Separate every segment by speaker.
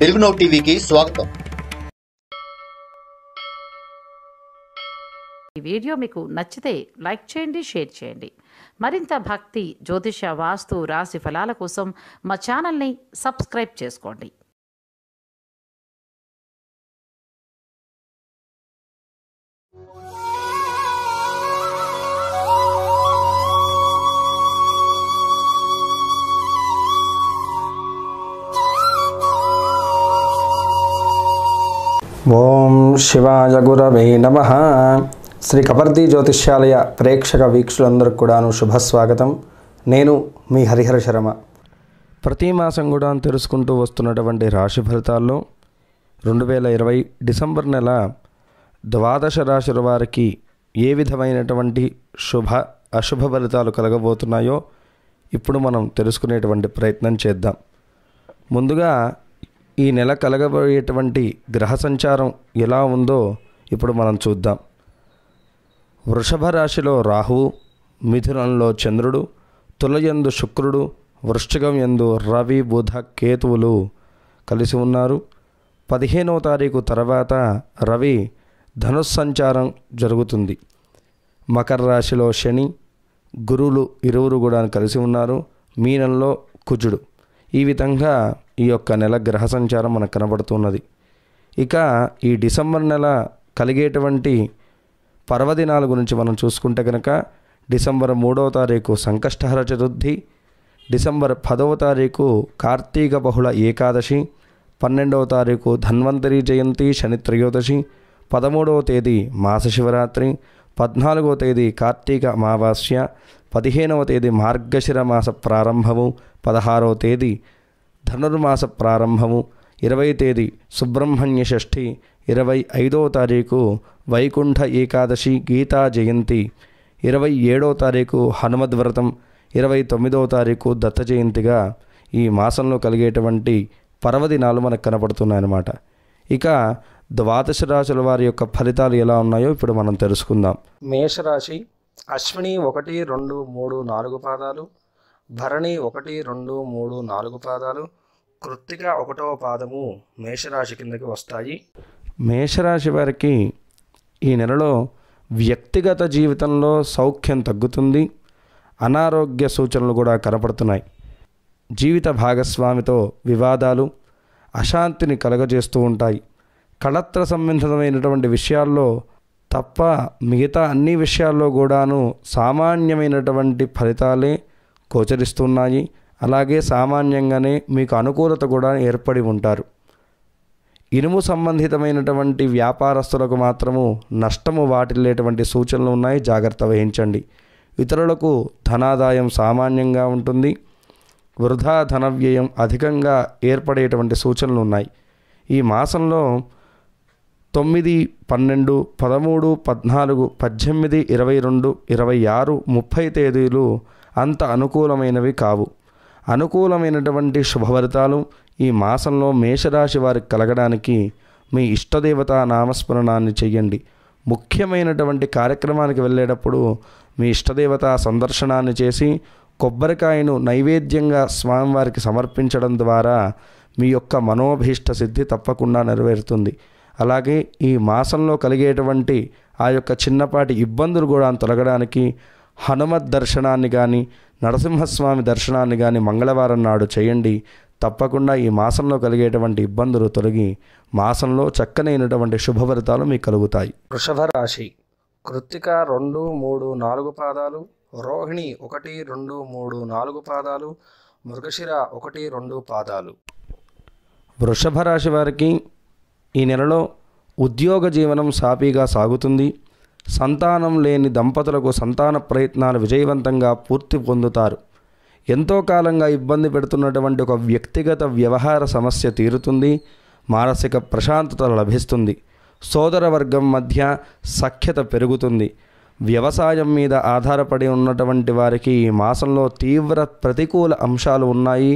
Speaker 1: తెలుగునౌ టీవీకి స్వాగతం ఈ వీడియో మీకు నచ్చితే లైక్ చేయండి షేర్ చేయండి మరింత భక్తి జ్యోతిష వాస్తు రాశి ఫలాల కోసం మా ఛానల్ని సబ్స్క్రైబ్ చేసుకోండి ఓం శివాయ గురవే నమ శ్రీ కబర్ది జ్యోతిష్యాలయ ప్రేక్షక వీక్షులందరికీ కూడాను శుభస్వాగతం నేను మీ హరిహర శర్మ ప్రతి మాసం కూడా తెలుసుకుంటూ వస్తున్నటువంటి రాశి ఫలితాల్లో రెండు వేల ఇరవై డిసెంబర్ నెల ద్వాదశ రాశుల వారికి ఏ విధమైనటువంటి శుభ అశుభ ఫలితాలు కలగబోతున్నాయో ఇప్పుడు మనం తెలుసుకునేటువంటి ప్రయత్నం చేద్దాం ముందుగా ఈ నెల కలగబోయేటువంటి గ్రహ సంచారం ఎలా ఉందో ఇప్పుడు మనం చూద్దాం వృషభ రాశిలో రాహువు మిథునంలో చంద్రుడు తులయందు శుక్రుడు వృశ్చికం ఎందు రవి బుధ కేతువులు కలిసి ఉన్నారు పదిహేనవ తారీఖు తర్వాత రవి ధనుస్సంచారం జరుగుతుంది మకర రాశిలో శని గురువులు ఇరువురు కూడా కలిసి ఉన్నారు మీనంలో కుజుడు ఈ విధంగా ఈ యొక్క నెల గ్రహ సంచారం మనకు కనబడుతున్నది ఇక ఈ డిసెంబర్ నెల కలిగేటువంటి పర్వదినాల గురించి మనం చూసుకుంటే కనుక డిసెంబర్ మూడవ తారీఖు సంకష్టహర చతుర్థి డిసెంబర్ పదవ తారీఖు కార్తీక బహుళ ఏకాదశి పన్నెండవ తారీఖు ధన్వంతరి జయంతి శని త్రయోదశి పదమూడవ తేదీ మాస శివరాత్రి పద్నాలుగో తేదీ కార్తీక అమావాస్య పదిహేనవ తేదీ మార్గశిర మాస ప్రారంభము పదహారవ తేదీ ధనుర్మాస ప్రారంభము ఇరవై తేదీ సుబ్రహ్మణ్య షష్ఠి ఇరవై ఐదవ తారీఖు వైకుంఠ ఏకాదశి గీతా జయంతి ఇరవై ఏడవ తారీఖు హనుమద్వ్రతం ఇరవై తొమ్మిదవ తారీఖు దత్త జయంతిగా ఈ మాసంలో కలిగేటువంటి పర్వదినాలు మనకు కనపడుతున్నాయన్నమాట ఇక ద్వాదశ రాశుల వారి యొక్క ఫలితాలు ఎలా ఉన్నాయో ఇప్పుడు మనం తెలుసుకుందాం మేషరాశి అశ్విని ఒకటి రెండు మూడు నాలుగు పాదాలు భరణి ఒకటి రెండు మూడు నాలుగు పాదాలు కృత్తిక ఒకటవ పాదము మేషరాశి కిందకి వస్తాయి మేషరాశి వారికి ఈ నెలలో వ్యక్తిగత జీవితంలో సౌఖ్యం తగ్గుతుంది అనారోగ్య సూచనలు కూడా కనపడుతున్నాయి జీవిత భాగస్వామితో వివాదాలు అశాంతిని కలగజేస్తూ ఉంటాయి కళత్ర సంబంధితమైనటువంటి విషయాల్లో తప్ప మిగతా అన్ని విషయాల్లో కూడాను సామాన్యమైనటువంటి ఫలితాలే గోచరిస్తున్నాయి అలాగే సామాన్యంగానే మీకు అనుకూలత కూడా ఏర్పడి ఉంటారు ఇనుము సంబంధితమైనటువంటి వ్యాపారస్తులకు మాత్రము నష్టము వాటిల్లేటువంటి సూచనలు ఉన్నాయి జాగ్రత్త వహించండి ఇతరులకు ధనాదాయం సామాన్యంగా ఉంటుంది వృధా ధనవ్యయం అధికంగా ఏర్పడేటువంటి సూచనలు ఉన్నాయి ఈ మాసంలో తొమ్మిది పన్నెండు పదమూడు పద్నాలుగు పద్దెనిమిది ఇరవై రెండు ఇరవై ఆరు ముప్పై తేదీలు అంత అనుకూలమైనవి కావు అనుకూలమైనటువంటి శుభఫలితాలు ఈ మాసంలో మేషరాశి వారికి కలగడానికి మీ ఇష్టదేవత నామస్మరణాన్ని చేయండి ముఖ్యమైనటువంటి కార్యక్రమానికి వెళ్ళేటప్పుడు మీ ఇష్టదేవత సందర్శనాన్ని చేసి కొబ్బరికాయను నైవేద్యంగా స్వామివారికి సమర్పించడం ద్వారా మీ యొక్క మనోభీష్ట సిద్ధి తప్పకుండా నెరవేరుతుంది అలాగే ఈ మాసంలో కలిగేటువంటి ఆ యొక్క చిన్నపాటి ఇబ్బందులు కూడా తొలగడానికి హనుమత్ దర్శనాన్ని కానీ నరసింహస్వామి దర్శనాన్ని కానీ మంగళవారం నాడు చేయండి తప్పకుండా ఈ మాసంలో కలిగేటువంటి ఇబ్బందులు తొలగి మాసంలో చక్కనైనటువంటి శుభఫలితాలు మీకు కలుగుతాయి వృషభ రాశి కృత్తిక రెండు మూడు నాలుగు పాదాలు రోహిణి ఒకటి రెండు మూడు నాలుగు పాదాలు మృగశిర ఒకటి రెండు పాదాలు వృషభ రాశి వారికి ఈ నెలలో ఉద్యోగ జీవనం సాఫీగా సాగుతుంది సంతానం లేని దంపతులకు సంతాన ప్రయత్నాలు విజయవంతంగా పూర్తి పొందుతారు ఎంతో కాలంగా ఇబ్బంది పెడుతున్నటువంటి ఒక వ్యక్తిగత వ్యవహార సమస్య తీరుతుంది మానసిక ప్రశాంతత లభిస్తుంది సోదర వర్గం మధ్య సఖ్యత పెరుగుతుంది వ్యవసాయం మీద ఆధారపడి ఉన్నటువంటి వారికి ఈ మాసంలో తీవ్ర ప్రతికూల అంశాలు ఉన్నాయి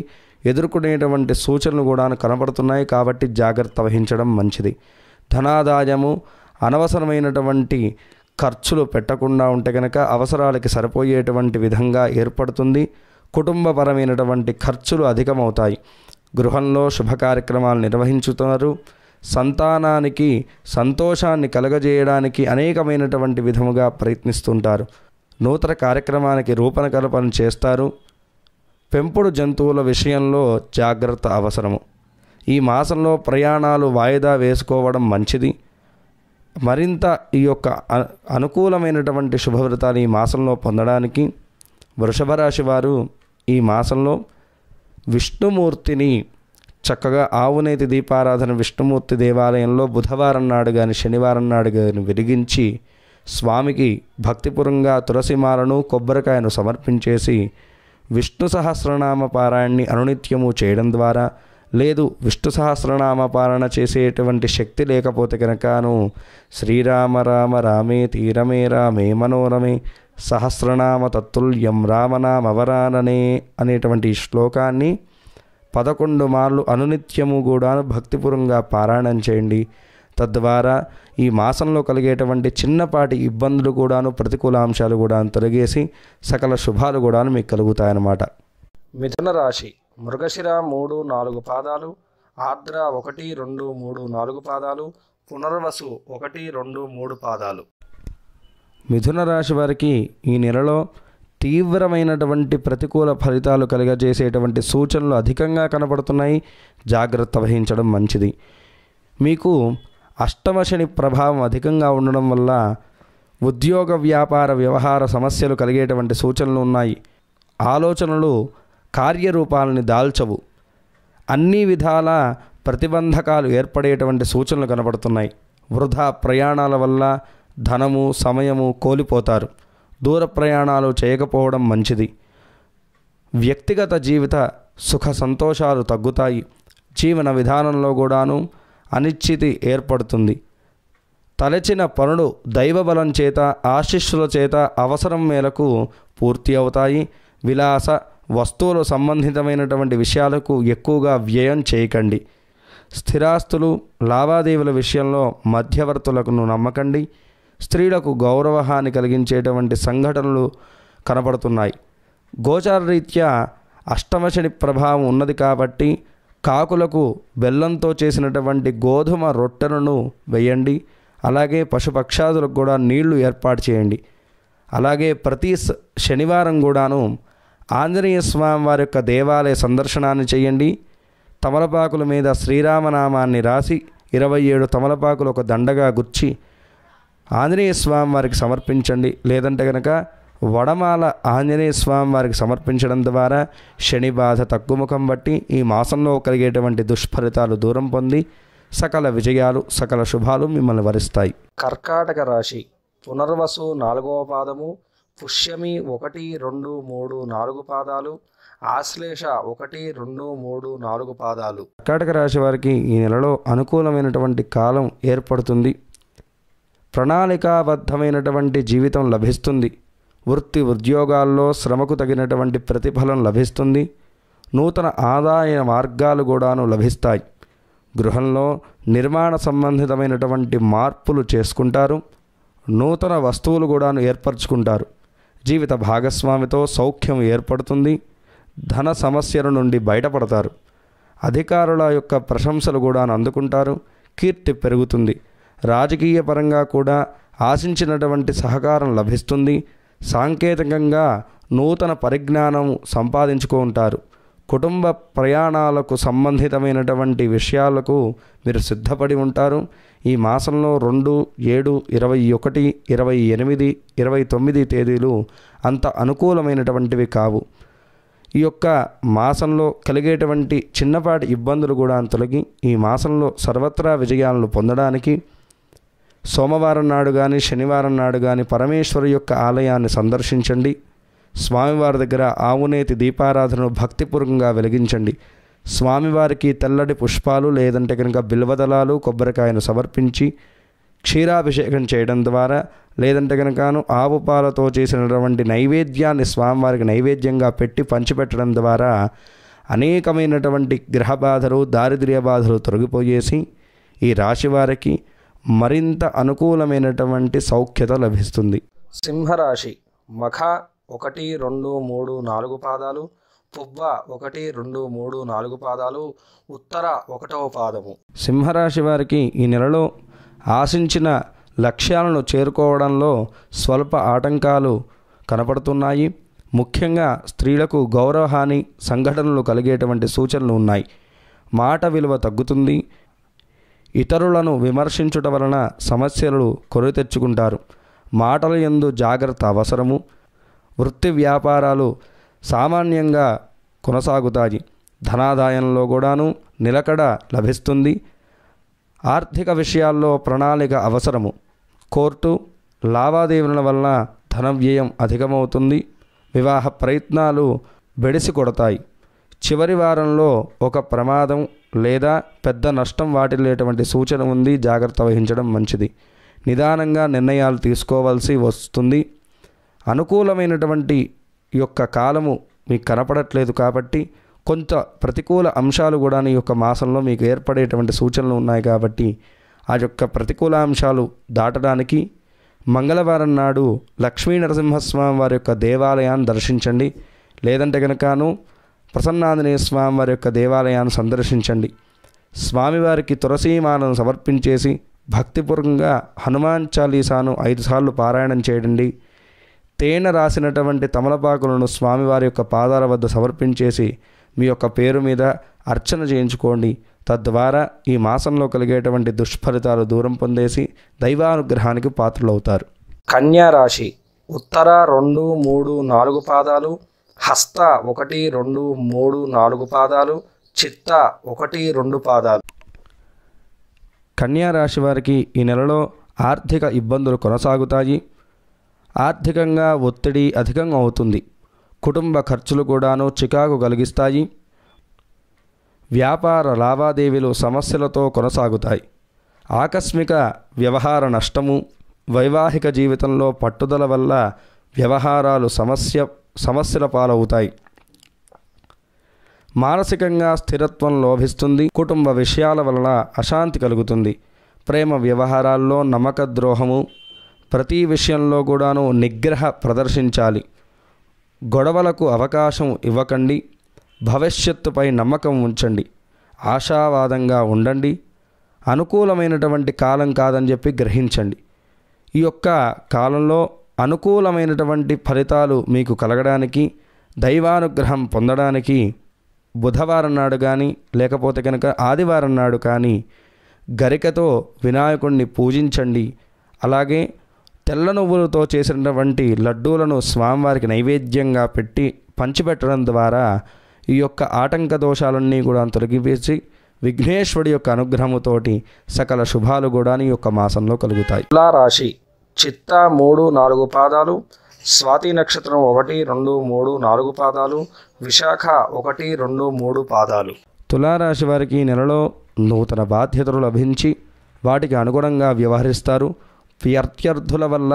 Speaker 1: ఎదుర్కొనేటువంటి సూచనలు కూడా కనబడుతున్నాయి కాబట్టి జాగ్రత్త వహించడం మంచిది ధనాదాయము అనవసరమైనటువంటి ఖర్చులు పెట్టకుండా ఉంటే కనుక అవసరాలకి సరిపోయేటువంటి విధంగా ఏర్పడుతుంది కుటుంబపరమైనటువంటి ఖర్చులు అధికమవుతాయి గృహంలో శుభకార్యక్రమాలు నిర్వహించుతున్నారు సంతానానికి సంతోషాన్ని కలగజేయడానికి అనేకమైనటువంటి విధముగా ప్రయత్నిస్తుంటారు నూతన కార్యక్రమానికి రూపణ కల్పన చేస్తారు పెంపుడు జంతువుల విషయంలో జాగ్రత్త అవసరము ఈ మాసంలో ప్రయాణాలు వాయిదా వేసుకోవడం మంచిది మరింత ఈ యొక్క అనుకూలమైనటువంటి శుభవ్రతాలు ఈ మాసంలో పొందడానికి వృషభ రాశి వారు ఈ మాసంలో విష్ణుమూర్తిని చక్కగా ఆవునేతి దీపారాధన విష్ణుమూర్తి దేవాలయంలో బుధవారం నాడు కానీ శనివారం నాడు కానీ వెలిగించి స్వామికి భక్తిపురంగా తులసిమాలను కొబ్బరికాయను సమర్పించేసి విష్ణు సహస్రనామ పారాయణ్ణి అనునిత్యము చేయడం ద్వారా లేదు విష్ణు సహస్రనామ పారణ చేసేటువంటి శక్తి లేకపోతే కనుకను శ్రీరామ రామ రామే తీరమే రామే మనోరమే సహస్రనామ తత్తుల్యం రామనామవరాననే అనేటువంటి శ్లోకాన్ని పదకొండు మార్లు అనునిత్యము కూడా భక్తిపూర్వంగా పారాయణం చేయండి తద్వారా ఈ మాసంలో కలిగేటువంటి చిన్నపాటి ఇబ్బందులు కూడాను ప్రతికూల అంశాలు కూడా తొలగేసి సకల శుభాలు కూడా మీకు కలుగుతాయన్నమాట మిథున రాశి మృగశిర మూడు నాలుగు పాదాలు ఆర్ద్ర ఒకటి రెండు మూడు నాలుగు పాదాలు పునర్వసు ఒకటి రెండు మూడు పాదాలు మిథున రాశి వారికి ఈ నెలలో తీవ్రమైనటువంటి ప్రతికూల ఫలితాలు కలిగజేసేటువంటి సూచనలు అధికంగా కనబడుతున్నాయి జాగ్రత్త వహించడం మంచిది మీకు అష్టమ శని ప్రభావం అధికంగా ఉండడం వల్ల ఉద్యోగ వ్యాపార వ్యవహార సమస్యలు కలిగేటువంటి సూచనలు ఉన్నాయి ఆలోచనలు కార్యరూపాలని దాల్చవు అన్ని విధాల ప్రతిబంధకాలు ఏర్పడేటువంటి సూచనలు కనబడుతున్నాయి వృధా ప్రయాణాల వల్ల ధనము సమయము కోల్పోతారు దూర ప్రయాణాలు చేయకపోవడం మంచిది వ్యక్తిగత జీవిత సుఖ సంతోషాలు తగ్గుతాయి జీవన విధానంలో కూడాను అనిశ్చితి ఏర్పడుతుంది తలచిన పనులు దైవబలం చేత ఆశిస్సుల చేత అవసరం మేరకు పూర్తి అవుతాయి విలాస వస్తువులు సంబంధితమైనటువంటి విషయాలకు ఎక్కువగా వ్యయం చేయకండి స్థిరాస్తులు లావాదేవీల విషయంలో మధ్యవర్తులకు నమ్మకండి స్త్రీలకు గౌరవహాని కలిగించేటువంటి సంఘటనలు కనపడుతున్నాయి గోచారరీత్యా అష్టమశని ప్రభావం ఉన్నది కాబట్టి కాకులకు బెల్లంతో చేసినటువంటి గోధుమ రొట్టెలను వేయండి అలాగే పశుపక్షాదులకు కూడా నీళ్లు ఏర్పాటు చేయండి అలాగే ప్రతి శనివారం కూడాను ఆంజనేయ స్వామి వారి యొక్క దేవాలయ సందర్శనాన్ని చేయండి తమలపాకుల మీద శ్రీరామనామాన్ని రాసి ఇరవై ఏడు తమలపాకులు ఒక దండగా గుర్చి ఆంజనేయ స్వామి వారికి సమర్పించండి లేదంటే కనుక వడమాల ఆంజనేయ స్వామి వారికి సమర్పించడం ద్వారా శని బాధ తగ్గుముఖం బట్టి ఈ మాసంలో కలిగేటువంటి దుష్ఫలితాలు దూరం పొంది సకల విజయాలు సకల శుభాలు మిమ్మల్ని వరిస్తాయి కర్కాటక రాశి పునర్వసు నాలుగవ పాదము పుష్యమి ఒకటి రెండు మూడు నాలుగు పాదాలు ఆశ్లేష ఒకటి రెండు మూడు నాలుగు పాదాలు కర్కాటక రాశి వారికి ఈ నెలలో అనుకూలమైనటువంటి కాలం ఏర్పడుతుంది ప్రణాళికాబద్ధమైనటువంటి జీవితం లభిస్తుంది వృత్తి ఉద్యోగాల్లో శ్రమకు తగినటువంటి ప్రతిఫలం లభిస్తుంది నూతన ఆదాయ మార్గాలు కూడాను లభిస్తాయి గృహంలో నిర్మాణ సంబంధితమైనటువంటి మార్పులు చేసుకుంటారు నూతన వస్తువులు కూడాను ఏర్పరచుకుంటారు జీవిత భాగస్వామితో సౌఖ్యం ఏర్పడుతుంది ధన సమస్యల నుండి బయటపడతారు అధికారుల యొక్క ప్రశంసలు కూడా అందుకుంటారు కీర్తి పెరుగుతుంది రాజకీయ పరంగా కూడా ఆశించినటువంటి సహకారం లభిస్తుంది సాంకేతికంగా నూతన పరిజ్ఞానం సంపాదించుకుంటారు కుటుంబ ప్రయాణాలకు సంబంధితమైనటువంటి విషయాలకు మీరు సిద్ధపడి ఉంటారు ఈ మాసంలో రెండు ఏడు ఇరవై ఒకటి ఇరవై ఎనిమిది ఇరవై తొమ్మిది తేదీలు అంత అనుకూలమైనటువంటివి కావు ఈ యొక్క మాసంలో కలిగేటువంటి చిన్నపాటి ఇబ్బందులు కూడా తొలగి ఈ మాసంలో సర్వత్రా విజయాలను పొందడానికి సోమవారం నాడు కానీ శనివారం నాడు కానీ పరమేశ్వరు యొక్క ఆలయాన్ని సందర్శించండి స్వామివారి దగ్గర ఆవునేతి దీపారాధనను భక్తిపూర్వకంగా వెలిగించండి స్వామివారికి తెల్లటి పుష్పాలు లేదంటే కనుక బిల్వదలాలు కొబ్బరికాయను సమర్పించి క్షీరాభిషేకం చేయడం ద్వారా లేదంటే కనుకను ఆవు పాలతో చేసినటువంటి నైవేద్యాన్ని స్వామివారికి నైవేద్యంగా పెట్టి పంచిపెట్టడం ద్వారా అనేకమైనటువంటి గ్రహ బాధలు దారిద్ర్య బాధలు తొలగిపోయేసి ఈ రాశివారికి మరింత అనుకూలమైనటువంటి సౌఖ్యత లభిస్తుంది సింహరాశి మఖ ఒకటి రెండు మూడు నాలుగు పాదాలు పువ్వ ఒకటి రెండు మూడు నాలుగు పాదాలు ఉత్తర ఒకటవ పాదము సింహరాశి వారికి ఈ నెలలో ఆశించిన లక్ష్యాలను చేరుకోవడంలో స్వల్ప ఆటంకాలు కనపడుతున్నాయి ముఖ్యంగా స్త్రీలకు గౌరవహాని సంఘటనలు కలిగేటువంటి సూచనలు ఉన్నాయి మాట విలువ తగ్గుతుంది ఇతరులను విమర్శించుట వలన సమస్యలు కొరి తెచ్చుకుంటారు మాటల ఎందు జాగ్రత్త అవసరము వృత్తి వ్యాపారాలు సామాన్యంగా కొనసాగుతాయి ధనాదాయంలో కూడాను నిలకడ లభిస్తుంది ఆర్థిక విషయాల్లో ప్రణాళిక అవసరము కోర్టు లావాదేవీల వలన ధన వ్యయం అధికమవుతుంది వివాహ ప్రయత్నాలు బెడిసి కొడతాయి చివరి వారంలో ఒక ప్రమాదం లేదా పెద్ద నష్టం వాటిల్లేటువంటి సూచన ఉంది జాగ్రత్త వహించడం మంచిది నిదానంగా నిర్ణయాలు తీసుకోవాల్సి వస్తుంది అనుకూలమైనటువంటి యొక్క కాలము మీకు కనపడట్లేదు కాబట్టి కొంత ప్రతికూల అంశాలు కూడా ఈ యొక్క మాసంలో మీకు ఏర్పడేటువంటి సూచనలు ఉన్నాయి కాబట్టి ఆ యొక్క ప్రతికూల అంశాలు దాటడానికి మంగళవారం నాడు లక్ష్మీ నరసింహస్వామి వారి యొక్క దేవాలయాన్ని దర్శించండి లేదంటే కనుకను ప్రసన్నాంజనేయ స్వామి వారి యొక్క దేవాలయాన్ని సందర్శించండి స్వామివారికి తులసీమాలను సమర్పించేసి భక్తిపూర్వకంగా హనుమాన్ చాలీసాను ఐదుసార్లు పారాయణం చేయండి తేనె రాసినటువంటి తమలపాకులను స్వామివారి యొక్క పాదాల వద్ద సమర్పించేసి మీ యొక్క పేరు మీద అర్చన చేయించుకోండి తద్వారా ఈ మాసంలో కలిగేటువంటి దుష్ఫలితాలు దూరం పొందేసి దైవానుగ్రహానికి పాత్రలవుతారు కన్యా రాశి ఉత్తర రెండు మూడు నాలుగు పాదాలు హస్త ఒకటి రెండు మూడు నాలుగు పాదాలు చిత్త ఒకటి రెండు పాదాలు కన్యా రాశి వారికి ఈ నెలలో ఆర్థిక ఇబ్బందులు కొనసాగుతాయి ఆర్థికంగా ఒత్తిడి అధికంగా అవుతుంది కుటుంబ ఖర్చులు కూడాను చికాకు కలిగిస్తాయి వ్యాపార లావాదేవీలు సమస్యలతో కొనసాగుతాయి ఆకస్మిక వ్యవహార నష్టము వైవాహిక జీవితంలో పట్టుదల వల్ల వ్యవహారాలు సమస్య సమస్యల పాలవుతాయి మానసికంగా స్థిరత్వం లోభిస్తుంది కుటుంబ విషయాల వలన అశాంతి కలుగుతుంది ప్రేమ వ్యవహారాల్లో నమ్మక ద్రోహము ప్రతి విషయంలో కూడాను నిగ్రహ ప్రదర్శించాలి గొడవలకు అవకాశం ఇవ్వకండి భవిష్యత్తుపై నమ్మకం ఉంచండి ఆశావాదంగా ఉండండి అనుకూలమైనటువంటి కాలం కాదని చెప్పి గ్రహించండి ఈ యొక్క కాలంలో అనుకూలమైనటువంటి ఫలితాలు మీకు కలగడానికి దైవానుగ్రహం పొందడానికి బుధవారం నాడు కానీ లేకపోతే కనుక ఆదివారం నాడు కానీ గరికతో వినాయకుణ్ణి పూజించండి అలాగే తెల్ల నువ్వులతో చేసినటువంటి లడ్డూలను స్వామివారికి నైవేద్యంగా పెట్టి పంచిపెట్టడం ద్వారా ఈ యొక్క ఆటంక దోషాలన్నీ కూడా తొలగివేసి విఘ్నేశ్వరుడి యొక్క అనుగ్రహముతోటి సకల శుభాలు కూడా ఈ యొక్క మాసంలో కలుగుతాయి తులారాశి చిత్త మూడు నాలుగు పాదాలు స్వాతి నక్షత్రం ఒకటి రెండు మూడు నాలుగు పాదాలు విశాఖ ఒకటి రెండు మూడు పాదాలు తులారాశి వారికి నెలలో నూతన బాధ్యతలు లభించి వాటికి అనుగుణంగా వ్యవహరిస్తారు వ్యర్థ్యర్థుల వల్ల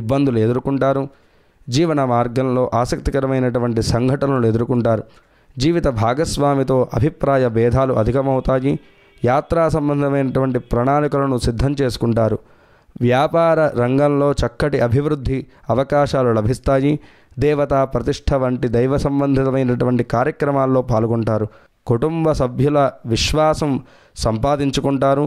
Speaker 1: ఇబ్బందులు ఎదుర్కొంటారు జీవన మార్గంలో ఆసక్తికరమైనటువంటి సంఘటనలు ఎదుర్కొంటారు జీవిత భాగస్వామితో అభిప్రాయ భేదాలు అధికమవుతాయి యాత్రా సంబంధమైనటువంటి ప్రణాళికలను సిద్ధం చేసుకుంటారు వ్యాపార రంగంలో చక్కటి అభివృద్ధి అవకాశాలు లభిస్తాయి దేవతా ప్రతిష్ట వంటి దైవ సంబంధితమైనటువంటి కార్యక్రమాల్లో పాల్గొంటారు కుటుంబ సభ్యుల విశ్వాసం సంపాదించుకుంటారు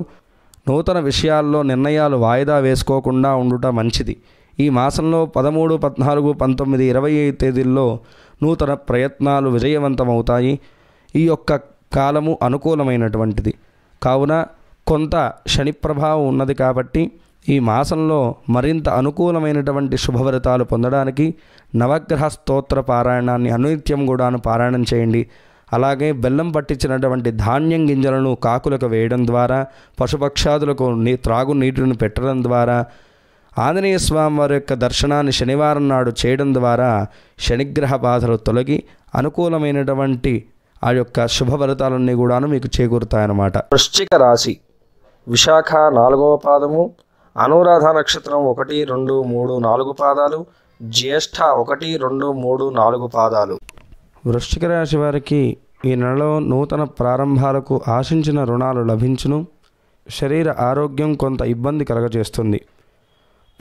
Speaker 1: నూతన విషయాల్లో నిర్ణయాలు వాయిదా వేసుకోకుండా ఉండుట మంచిది ఈ మాసంలో పదమూడు పద్నాలుగు పంతొమ్మిది ఇరవై తేదీల్లో నూతన ప్రయత్నాలు విజయవంతమవుతాయి ఈ యొక్క కాలము అనుకూలమైనటువంటిది కావున కొంత శని ప్రభావం ఉన్నది కాబట్టి ఈ మాసంలో మరింత అనుకూలమైనటువంటి శుభవ్రతాలు పొందడానికి నవగ్రహ స్తోత్ర పారాయణాన్ని అనునిత్యం కూడాను పారాయణం చేయండి అలాగే బెల్లం పట్టించినటువంటి ధాన్యం గింజలను కాకులకు వేయడం ద్వారా పశుపక్షాదులకు నీ త్రాగు నీటిని పెట్టడం ద్వారా ఆంజనేయ స్వామి వారి యొక్క దర్శనాన్ని శనివారం నాడు చేయడం ద్వారా శనిగ్రహ బాధలు తొలగి అనుకూలమైనటువంటి ఆ యొక్క శుభఫలితాలన్నీ కూడాను మీకు చేకూరుతాయన్నమాట వృశ్చిక రాశి విశాఖ నాలుగవ పాదము అనురాధ నక్షత్రం ఒకటి రెండు మూడు నాలుగు పాదాలు జ్యేష్ఠ ఒకటి రెండు మూడు నాలుగు పాదాలు వృశ్చిక రాశి వారికి ఈ నెలలో నూతన ప్రారంభాలకు ఆశించిన రుణాలు లభించును శరీర ఆరోగ్యం కొంత ఇబ్బంది కలగజేస్తుంది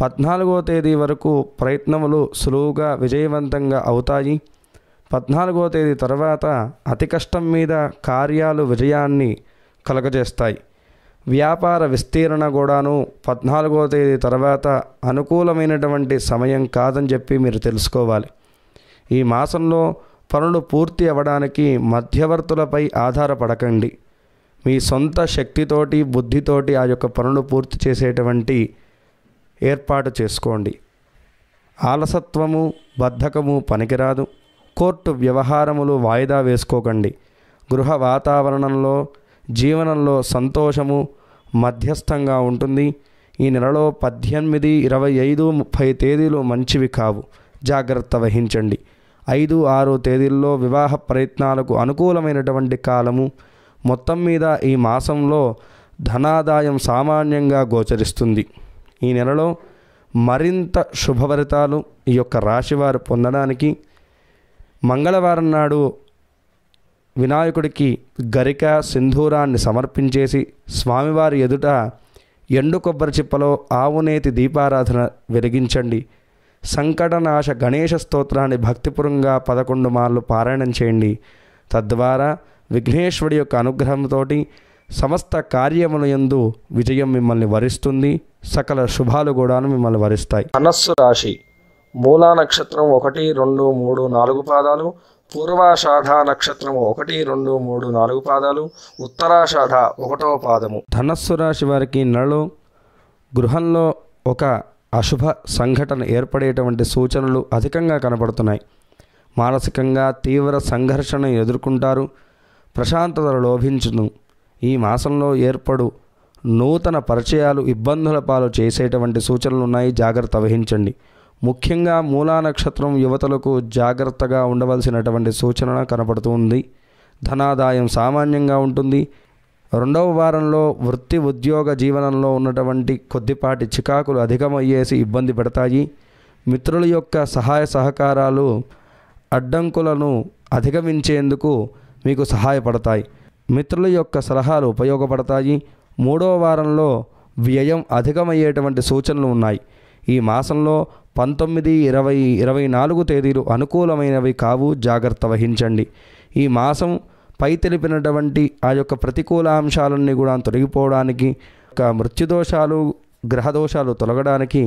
Speaker 1: పద్నాలుగో తేదీ వరకు ప్రయత్నములు సులువుగా విజయవంతంగా అవుతాయి పద్నాలుగో తేదీ తర్వాత అతి కష్టం మీద కార్యాలు విజయాన్ని కలగజేస్తాయి వ్యాపార విస్తీరణ కూడాను పద్నాలుగో తేదీ తర్వాత అనుకూలమైనటువంటి సమయం కాదని చెప్పి మీరు తెలుసుకోవాలి ఈ మాసంలో పనులు పూర్తి అవ్వడానికి మధ్యవర్తులపై ఆధారపడకండి మీ సొంత శక్తితోటి బుద్ధితోటి ఆ యొక్క పనులు పూర్తి చేసేటువంటి ఏర్పాటు చేసుకోండి ఆలసత్వము బద్ధకము పనికిరాదు కోర్టు వ్యవహారములు వాయిదా వేసుకోకండి గృహ వాతావరణంలో జీవనంలో సంతోషము మధ్యస్థంగా ఉంటుంది ఈ నెలలో పద్దెనిమిది ఇరవై ఐదు ముప్పై తేదీలు మంచివి కావు జాగ్రత్త వహించండి ఐదు ఆరు తేదీల్లో వివాహ ప్రయత్నాలకు అనుకూలమైనటువంటి కాలము మొత్తం మీద ఈ మాసంలో ధనాదాయం సామాన్యంగా గోచరిస్తుంది ఈ నెలలో మరింత శుభఫలితాలు ఈ యొక్క రాశివారు పొందడానికి మంగళవారం నాడు వినాయకుడికి గరిక సింధూరాన్ని సమర్పించేసి స్వామివారి ఎదుట ఎండు కొబ్బరి చిప్పలో ఆవునేతి దీపారాధన వెలిగించండి సంకటనాశ గణేష స్తోత్రాన్ని భక్తిపురంగా పదకొండు మార్లు పారాయణం చేయండి తద్వారా విఘ్నేశ్వరి యొక్క అనుగ్రహంతో సమస్త కార్యముల ఎందు విజయం మిమ్మల్ని వరిస్తుంది సకల శుభాలు కూడాను మిమ్మల్ని వరిస్తాయి మనస్సు రాశి మూలా నక్షత్రం ఒకటి రెండు మూడు నాలుగు పాదాలు పూర్వాషాఢ నక్షత్రము ఒకటి రెండు మూడు నాలుగు పాదాలు ఉత్తరాషాఢ ఒకటవ పాదము ధనస్సు రాశి వారికి నలు గృహంలో ఒక అశుభ సంఘటన ఏర్పడేటువంటి సూచనలు అధికంగా కనబడుతున్నాయి మానసికంగా తీవ్ర సంఘర్షణ ఎదుర్కొంటారు ప్రశాంతత లోభించును ఈ మాసంలో ఏర్పడు నూతన పరిచయాలు ఇబ్బందుల పాలు చేసేటువంటి సూచనలు ఉన్నాయి జాగ్రత్త వహించండి ముఖ్యంగా మూలా నక్షత్రం యువతలకు జాగ్రత్తగా ఉండవలసినటువంటి సూచన కనపడుతుంది ధనాదాయం సామాన్యంగా ఉంటుంది రెండవ వారంలో వృత్తి ఉద్యోగ జీవనంలో ఉన్నటువంటి కొద్దిపాటి చికాకులు అధికమయ్యేసి ఇబ్బంది పెడతాయి మిత్రుల యొక్క సహాయ సహకారాలు అడ్డంకులను అధిగమించేందుకు మీకు సహాయపడతాయి మిత్రుల యొక్క సలహాలు ఉపయోగపడతాయి మూడవ వారంలో వ్యయం అధికమయ్యేటువంటి సూచనలు ఉన్నాయి ఈ మాసంలో పంతొమ్మిది ఇరవై ఇరవై నాలుగు తేదీలు అనుకూలమైనవి కావు జాగ్రత్త వహించండి ఈ మాసం పై తెలిపినటువంటి ఆ యొక్క ప్రతికూల అంశాలన్నీ కూడా తొలగిపోవడానికి ఒక మృత్యుదోషాలు గ్రహదోషాలు తొలగడానికి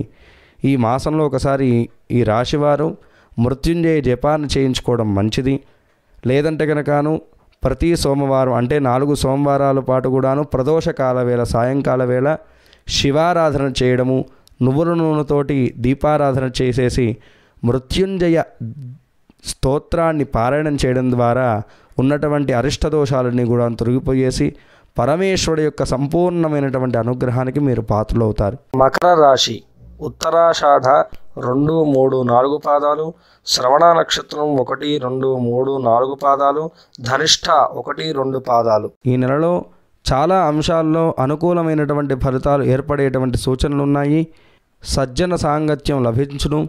Speaker 1: ఈ మాసంలో ఒకసారి ఈ రాశివారు మృత్యుంజయ జపాన్ని చేయించుకోవడం మంచిది లేదంటే కనుకను ప్రతి సోమవారం అంటే నాలుగు సోమవారాల పాటు కూడాను ప్రదోషకాల వేళ సాయంకాల వేళ శివారాధన చేయడము నువ్వుల నూనెతోటి దీపారాధన చేసేసి మృత్యుంజయ స్తోత్రాన్ని పారాయణం చేయడం ద్వారా ఉన్నటువంటి అరిష్ట దోషాలన్నీ కూడా తొలగిపోయేసి పరమేశ్వరుడు యొక్క సంపూర్ణమైనటువంటి అనుగ్రహానికి మీరు పాత్రలవుతారు మకర రాశి ఉత్తరాషాఢ రెండు మూడు నాలుగు పాదాలు శ్రవణ నక్షత్రం ఒకటి రెండు మూడు నాలుగు పాదాలు ధనిష్ట ఒకటి రెండు పాదాలు ఈ నెలలో చాలా అంశాల్లో అనుకూలమైనటువంటి ఫలితాలు ఏర్పడేటువంటి సూచనలు ఉన్నాయి సజ్జన సాంగత్యం లభించును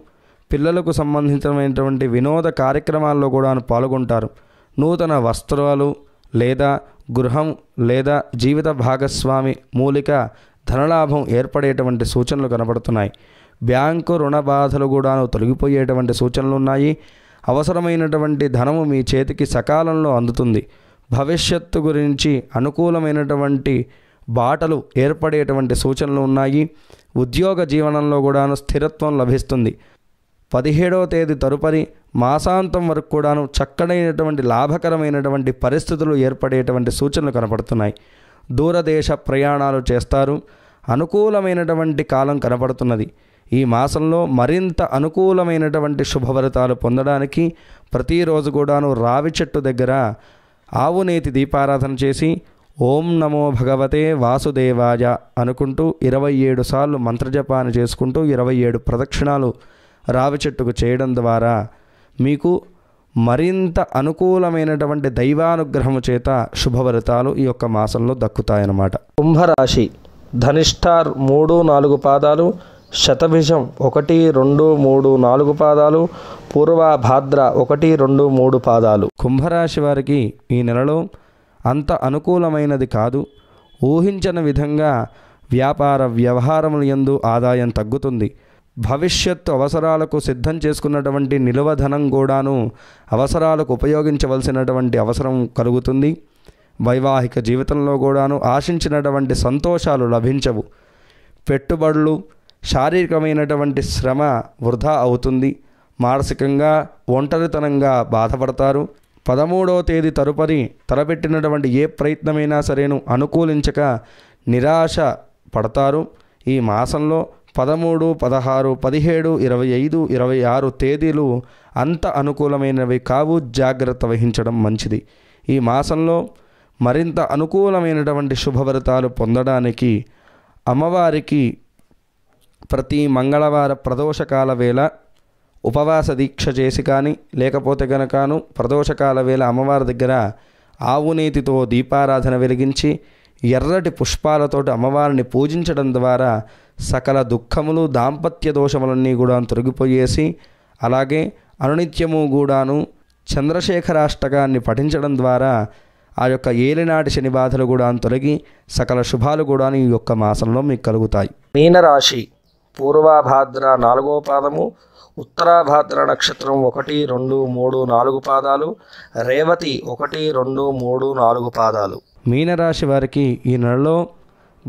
Speaker 1: పిల్లలకు సంబంధించినటువంటి వినోద కార్యక్రమాల్లో కూడా పాల్గొంటారు నూతన వస్త్రాలు లేదా గృహం లేదా జీవిత భాగస్వామి మూలిక ధనలాభం ఏర్పడేటువంటి సూచనలు కనబడుతున్నాయి బ్యాంకు రుణ బాధలు కూడాను తొలగిపోయేటువంటి సూచనలు ఉన్నాయి అవసరమైనటువంటి ధనము మీ చేతికి సకాలంలో అందుతుంది భవిష్యత్తు గురించి అనుకూలమైనటువంటి బాటలు ఏర్పడేటువంటి సూచనలు ఉన్నాయి ఉద్యోగ జీవనంలో కూడాను స్థిరత్వం లభిస్తుంది పదిహేడవ తేదీ తరుపరి మాసాంతం వరకు కూడాను చక్కడైనటువంటి లాభకరమైనటువంటి పరిస్థితులు ఏర్పడేటువంటి సూచనలు కనపడుతున్నాయి దూరదేశ ప్రయాణాలు చేస్తారు అనుకూలమైనటువంటి కాలం కనపడుతున్నది ఈ మాసంలో మరింత అనుకూలమైనటువంటి శుభఫలితాలు పొందడానికి ప్రతిరోజు కూడాను రావి చెట్టు దగ్గర ఆవునేతి దీపారాధన చేసి ఓం నమో భగవతే వాసుదేవాయ అనుకుంటూ ఇరవై ఏడు సార్లు మంత్రజపాన్ని చేసుకుంటూ ఇరవై ఏడు ప్రదక్షిణాలు రావి చెట్టుకు చేయడం ద్వారా మీకు మరింత అనుకూలమైనటువంటి దైవానుగ్రహము చేత శుభవరితాలు ఈ యొక్క మాసంలో దక్కుతాయన్నమాట కుంభరాశి ధనిష్టార్ మూడు నాలుగు పాదాలు శతభిషం ఒకటి రెండు మూడు నాలుగు పాదాలు పూర్వ భాద్ర ఒకటి రెండు మూడు పాదాలు కుంభరాశి వారికి ఈ నెలలో అంత అనుకూలమైనది కాదు ఊహించని విధంగా వ్యాపార వ్యవహారముల ఎందు ఆదాయం తగ్గుతుంది భవిష్యత్తు అవసరాలకు సిద్ధం చేసుకున్నటువంటి నిలువధనం కూడాను అవసరాలకు ఉపయోగించవలసినటువంటి అవసరం కలుగుతుంది వైవాహిక జీవితంలో కూడాను ఆశించినటువంటి సంతోషాలు లభించవు పెట్టుబడులు శారీరకమైనటువంటి శ్రమ వృధా అవుతుంది మానసికంగా ఒంటరితనంగా బాధపడతారు పదమూడవ తేదీ తరుపరి తలపెట్టినటువంటి ఏ ప్రయత్నమైనా సరేను అనుకూలించక నిరాశ పడతారు ఈ మాసంలో పదమూడు పదహారు పదిహేడు ఇరవై ఐదు ఇరవై ఆరు తేదీలు అంత అనుకూలమైనవి కావు జాగ్రత్త వహించడం మంచిది ఈ మాసంలో మరింత అనుకూలమైనటువంటి శుభవ్రతాలు పొందడానికి అమ్మవారికి ప్రతి మంగళవార ప్రదోషకాల వేళ ఉపవాస దీక్ష చేసి కానీ లేకపోతే గనకాను ప్రదోషకాల వేళ అమ్మవారి దగ్గర ఆవునేతితో దీపారాధన వెలిగించి ఎర్రటి పుష్పాలతోటి అమ్మవారిని పూజించడం ద్వారా సకల దుఃఖములు దాంపత్య దోషములన్నీ కూడా తొలగిపోయేసి అలాగే అనునిత్యము కూడాను చంద్రశేఖరాష్టకాన్ని పఠించడం ద్వారా ఆ యొక్క ఏలినాటి శని బాధలు కూడా తొలగి సకల శుభాలు కూడా ఈ యొక్క మాసంలో మీకు కలుగుతాయి మీనరాశి పూర్వభాద్ర నాలుగో పాదము ఉత్తరాభాద్ర నక్షత్రం ఒకటి రెండు మూడు నాలుగు పాదాలు రేవతి ఒకటి రెండు మూడు నాలుగు పాదాలు మీనరాశి వారికి ఈ నెలలో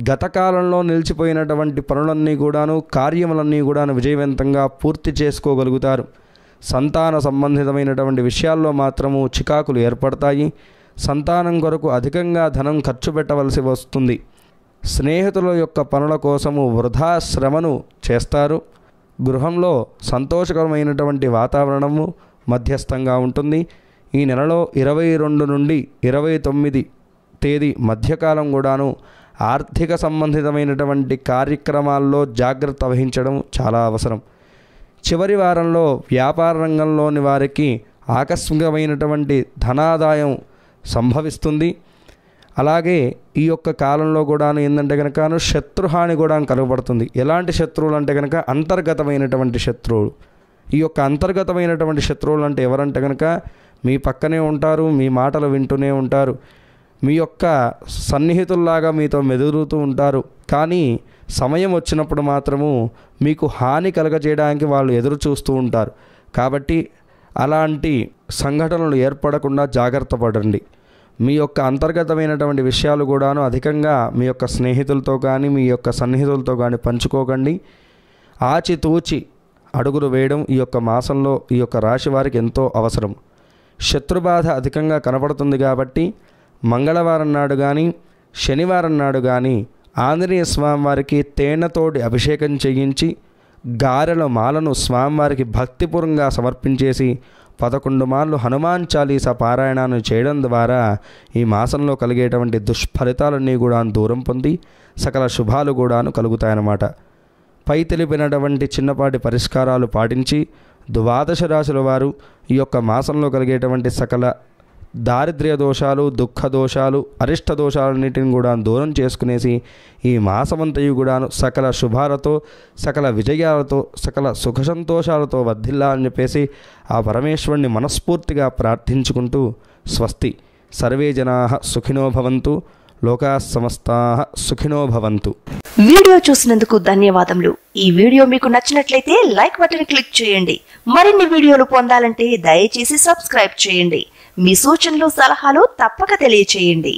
Speaker 1: గతకాలంలో నిలిచిపోయినటువంటి పనులన్నీ కూడాను కార్యములన్నీ కూడాను విజయవంతంగా పూర్తి చేసుకోగలుగుతారు సంతాన సంబంధితమైనటువంటి విషయాల్లో మాత్రము చికాకులు ఏర్పడతాయి సంతానం కొరకు అధికంగా ధనం ఖర్చు పెట్టవలసి వస్తుంది స్నేహితుల యొక్క పనుల కోసము వృధా శ్రమను చేస్తారు గృహంలో సంతోషకరమైనటువంటి వాతావరణము మధ్యస్థంగా ఉంటుంది ఈ నెలలో ఇరవై రెండు నుండి ఇరవై తొమ్మిది తేదీ మధ్యకాలం కూడాను ఆర్థిక సంబంధితమైనటువంటి కార్యక్రమాల్లో జాగ్రత్త వహించడం చాలా అవసరం చివరి వారంలో వ్యాపార రంగంలోని వారికి ఆకస్మికమైనటువంటి ధనాదాయం సంభవిస్తుంది అలాగే ఈ యొక్క కాలంలో కూడా ఏంటంటే కనుక శత్రుహాని కూడా కలుగబడుతుంది ఎలాంటి శత్రువులు అంటే కనుక అంతర్గతమైనటువంటి శత్రువులు ఈ యొక్క అంతర్గతమైనటువంటి శత్రువులు అంటే ఎవరంటే కనుక మీ పక్కనే ఉంటారు మీ మాటలు వింటూనే ఉంటారు మీ యొక్క సన్నిహితుల్లాగా మీతో మెదురుతూ ఉంటారు కానీ సమయం వచ్చినప్పుడు మాత్రము మీకు హాని కలగజేయడానికి వాళ్ళు ఎదురు చూస్తూ ఉంటారు కాబట్టి అలాంటి సంఘటనలు ఏర్పడకుండా జాగ్రత్త పడండి మీ యొక్క అంతర్గతమైనటువంటి విషయాలు కూడాను అధికంగా మీ యొక్క స్నేహితులతో కానీ మీ యొక్క సన్నిహితులతో కానీ పంచుకోకండి ఆచితూచి అడుగులు వేయడం ఈ యొక్క మాసంలో ఈ యొక్క రాశి వారికి ఎంతో అవసరం శత్రుబాధ అధికంగా కనపడుతుంది కాబట్టి మంగళవారం నాడు కానీ శనివారం నాడు కానీ ఆంజనేయ స్వామివారికి తేనెతోటి అభిషేకం చేయించి గారెల మాలను స్వామివారికి భక్తిపూర్వంగా సమర్పించేసి పదకొండు మార్లు హనుమాన్ చాలీస పారాయణాన్ని చేయడం ద్వారా ఈ మాసంలో కలిగేటువంటి దుష్ఫలితాలన్నీ కూడా దూరం పొంది సకల శుభాలు కూడాను కలుగుతాయన్నమాట పై తెలిపినటువంటి చిన్నపాటి పరిష్కారాలు పాటించి ద్వాదశ రాశుల వారు ఈ యొక్క మాసంలో కలిగేటువంటి సకల దారిద్ర్య దోషాలు దుఃఖ దోషాలు అరిష్ట దోషాలన్నిటిని కూడా దూరం చేసుకునేసి ఈ మాసవంతయు కూడాను సకల శుభాలతో సకల విజయాలతో సకల సుఖ సంతోషాలతో వర్ధిల్లా అని చెప్పేసి ఆ పరమేశ్వరుణ్ణి మనస్ఫూర్తిగా ప్రార్థించుకుంటూ స్వస్తి సర్వే జనా సుఖినో భవంతు లోకా సమస్తా సుఖినో భవంతు వీడియో చూసినందుకు ధన్యవాదములు ఈ వీడియో మీకు నచ్చినట్లయితే లైక్ బటన్ క్లిక్ చేయండి మరిన్ని వీడియోలు పొందాలంటే దయచేసి సబ్స్క్రైబ్ చేయండి మీ సూచనలు సలహాలు తప్పక తెలియచేయండి